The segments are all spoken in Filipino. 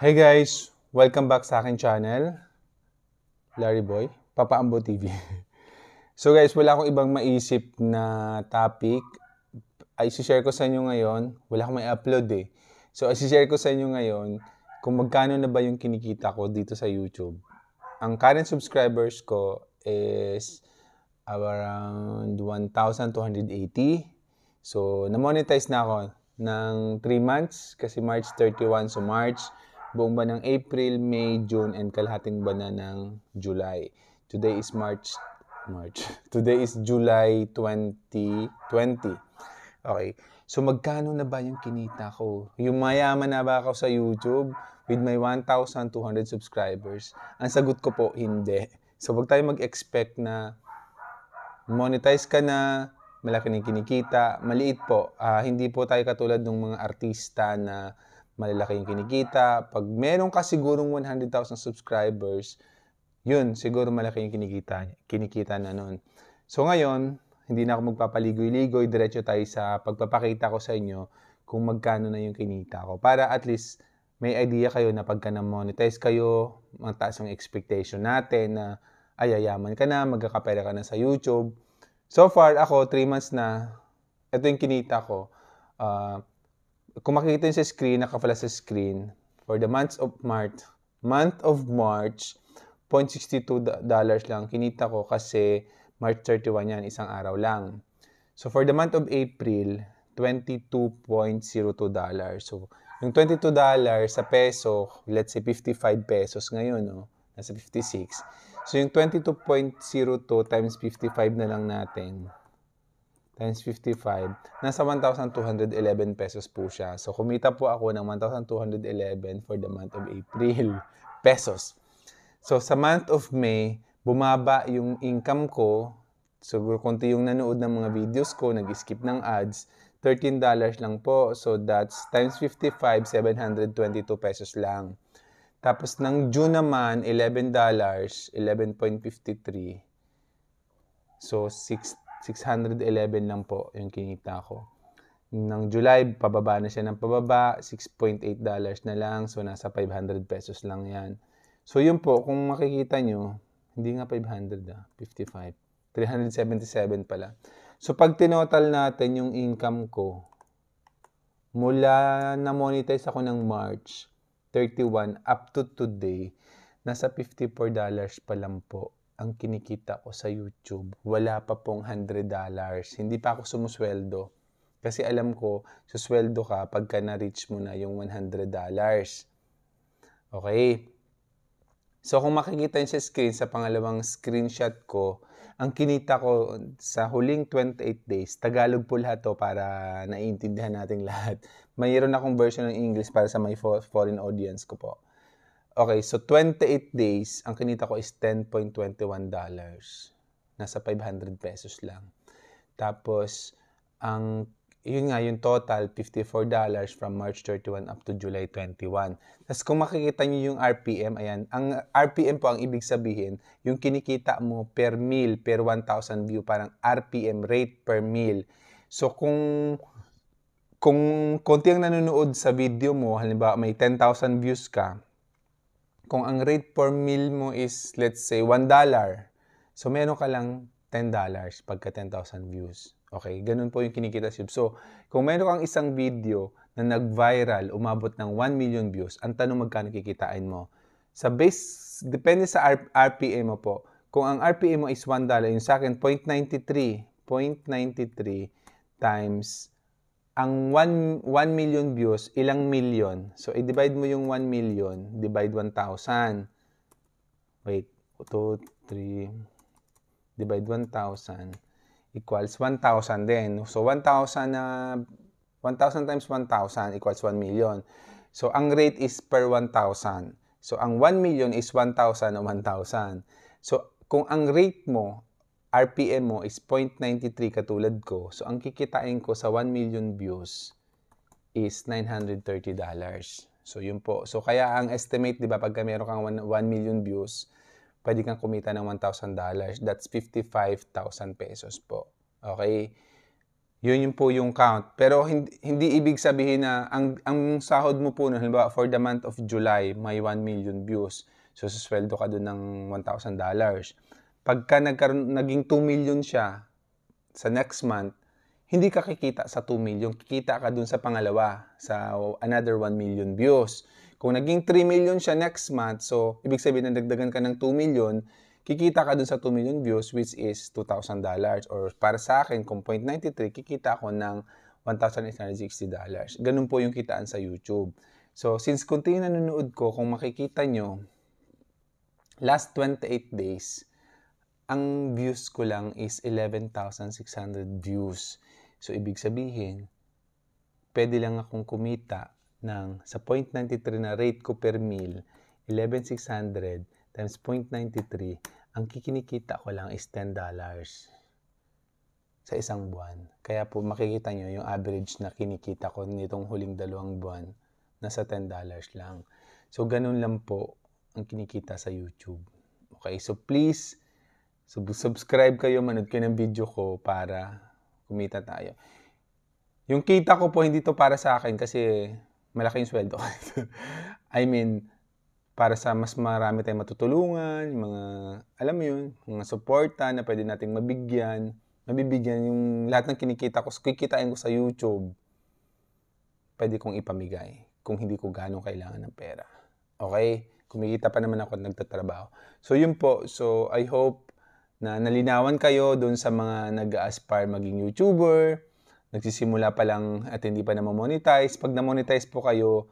Hey guys! Welcome back sa akin channel. Larry Boy, Papaambo TV. so guys, wala akong ibang maisip na topic. Ay, share ko sa inyo ngayon. Wala akong may upload eh. So, share ko sa inyo ngayon kung magkano na ba yung kinikita ko dito sa YouTube. Ang current subscribers ko is around 1,280. So, na-monetize na ako ng 3 months kasi March 31. So, March buong ba ng April, May, June, and kalahating ba na ng July. Today is March, March. Today is July 2020. Okay. So, magkano na ba yung kinita ko? Yung mayaman na ba ako sa YouTube with my 1,200 subscribers? Ang sagot ko po, hindi. So, wag tayo mag-expect na monetize ka na, malaki na kinikita. Maliit po. Uh, hindi po tayo katulad ng mga artista na malalaki yung kinikita. Pag meron ka sigurong 100,000 subscribers, yun, siguro malaki yung kinikita, kinikita na nun. So ngayon, hindi na ako magpapaligoy-ligoy, diretso tayo sa pagpapakita ko sa inyo kung magkano na yung kinita ko. Para at least may idea kayo na pagka na-monetize kayo, ang taas ang expectation natin na ayayaman ka na, magkakapera ka na sa YouTube. So far, ako, 3 months na, ito yung kinita ko. Uh, kung makikita nyo sa screen, nakapala sa screen, for the month of March, month of March, 0.62 dollars lang kinita ko kasi March 31 yan, isang araw lang. So for the month of April, 22.02 dollars. So yung 22 dollars sa peso, let's say 55 pesos ngayon, no? nasa 56. So yung 22.02 times 55 na lang natin, times 55, nasa 1,211 pesos po siya. So, kumita po ako ng 1,211 for the month of April pesos. So, sa month of May, bumaba yung income ko. So, konti yung nanood ng mga videos ko, nag-skip ng ads. $13 lang po. So, that's times 55, 722 pesos lang. Tapos, ng June naman, $11, 11.53. So, 6 611 lang po yung kinita ko. Nang July, pababa na siya ng pababa, 6.8 dollars na lang. So, nasa 500 pesos lang yan. So, yun po, kung makikita nyo, hindi nga 500 ah, 55. 377 pala. So, pag tinotal natin yung income ko, mula na monetize ako ng March 31 up to today, nasa $54 pa lang po ang kinikita ko sa YouTube, wala pa pong $100. Hindi pa ako sumusweldo. Kasi alam ko, susweldo ka pagka na-reach mo na yung $100. Okay? So, kung makikita niyo sa screen, sa pangalawang screenshot ko, ang kinita ko sa huling 28 days, Tagalog po lahat to para naiintindihan natin lahat. Mayroon akong version ng English para sa may foreign audience ko po. Okay, so 28 days, ang kinita ko is 10.21 dollars. Nasa 500 pesos lang. Tapos, ang yun nga, yung total, $54 from March 31 up to July 21. Tapos kung makikita nyo yung RPM, ayan, ang RPM po ang ibig sabihin, yung kinikita mo per meal, per 1,000 view, parang RPM rate per meal. So kung kung konti ang nanonood sa video mo, halimbawa may 10,000 views ka, kung ang rate per meal mo is, let's say, $1, so meron ka lang $10 pagka 10,000 views. Okay? Ganun po yung kinikita si YouTube. So, kung meron kang isang video na nag-viral, umabot ng 1 million views, ang tanong magkano kikitain mo? Sa base, depende sa R- RPM mo po. Kung ang RPM mo is $1, yung sa akin, 0.93, 0.93 times ang 1, 1 million views, ilang million? So, i-divide mo yung 1 million, divide 1,000. Wait, 2, 3, divide 1,000 equals 1,000 din. So, 1,000 na, 1,000 times 1,000 equals 1 million. So, ang rate is per 1,000. So, ang 1 million is 1,000 o 1,000. So, kung ang rate mo RPM mo is 0.93 katulad ko. So, ang kikitain ko sa 1 million views is $930. So, yun po. So, kaya ang estimate, di ba, pagka meron kang 1 million views, pwede kang kumita ng $1,000. That's 55,000 pesos po. Okay? Yun yung po yung count. Pero hindi, hindi ibig sabihin na ang, ang sahod mo po, nun, halimbawa for the month of July, may 1 million views. So, susweldo ka doon ng $1,000 pagka nagkaroon, naging 2 million siya sa next month, hindi ka kikita sa 2 million, kikita ka dun sa pangalawa, sa another 1 million views. Kung naging 3 million siya next month, so ibig sabihin na dagdagan ka ng 2 million, kikita ka dun sa 2 million views which is $2,000. Or para sa akin, kung 0.93, kikita ko ng $1,860. Ganun po yung kitaan sa YouTube. So since konti yung nanonood ko, kung makikita nyo, last 28 days, ang views ko lang is 11,600 views. So, ibig sabihin, pwede lang akong kumita ng sa 0.93 na rate ko per meal, 11,600 times 0.93, ang kikinikita ko lang is $10 sa isang buwan. Kaya po makikita nyo yung average na kinikita ko nitong huling dalawang buwan, na sa $10 lang. So, ganun lang po ang kinikita sa YouTube. Okay, so please, So, subscribe kayo, manood kayo ng video ko para kumita tayo. Yung kita ko po, hindi to para sa akin kasi malaki yung sweldo I mean, para sa mas marami tayong matutulungan, yung mga, alam mo yun, mga suporta na pwede nating mabigyan, mabibigyan yung lahat ng kinikita ko, kikitain ko sa YouTube, pwede kong ipamigay kung hindi ko gano'ng kailangan ng pera. Okay? Kumikita pa naman ako at nagtatrabaho. So, yun po. So, I hope na nalinawan kayo doon sa mga nag-aspire maging YouTuber, nagsisimula pa lang at hindi pa na-monetize. Pag na-monetize po kayo,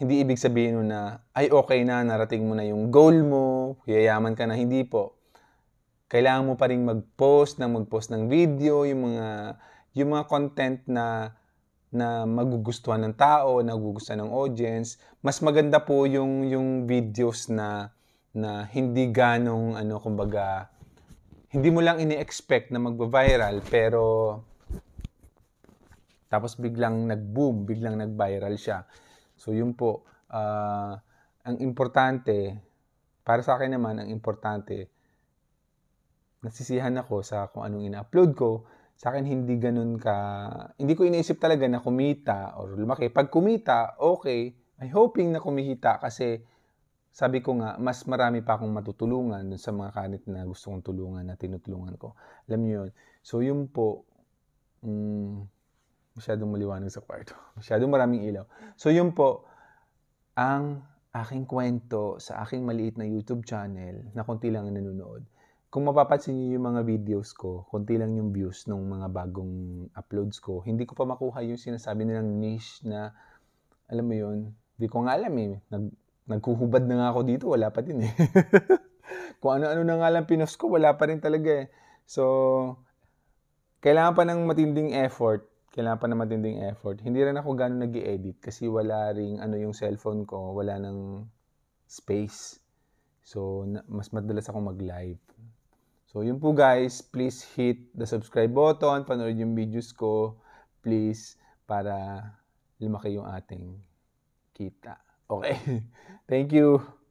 hindi ibig sabihin nun na, ay okay na, narating mo na yung goal mo, yayaman ka na, hindi po. Kailangan mo pa rin mag-post ng mag-post ng video, yung mga, yung mga content na na magugustuhan ng tao, nagugustuhan ng audience. Mas maganda po yung yung videos na na hindi ganong ano kumbaga hindi mo lang ini-expect na magba-viral pero tapos biglang nag-boom, biglang nag-viral siya. So yun po, uh, ang importante, para sa akin naman, ang importante, nasisihan ako sa kung anong ina-upload ko. Sa akin, hindi ganun ka, hindi ko iniisip talaga na kumita or lumaki. Pag kumita, okay, I'm hoping na kumita kasi sabi ko nga, mas marami pa akong matutulungan dun sa mga kanit na gusto kong tulungan na tinutulungan ko. Alam niyo yun. So, yun po, um, masyadong maliwanag sa kwarto. Masyadong maraming ilaw. So, yun po, ang aking kwento sa aking maliit na YouTube channel na konti lang ang nanonood. Kung mapapansin niyo yung mga videos ko, konti lang yung views ng mga bagong uploads ko. Hindi ko pa makuha yung sinasabi nilang niche na, alam mo yun, hindi ko nga alam eh. Nag, Nagkuhubad na nga ako dito, wala pa din eh. Kung ano-ano na nga lang pinost ko, wala pa rin talaga eh. So, kailangan pa ng matinding effort. Kailangan pa ng matinding effort. Hindi rin ako gano'n nag edit kasi wala ring ano yung cellphone ko, wala nang space. So, mas madalas ako mag-live. So, yun po guys. Please hit the subscribe button. Panood yung videos ko. Please. Para lumaki yung ating kita. Okay. Thank you.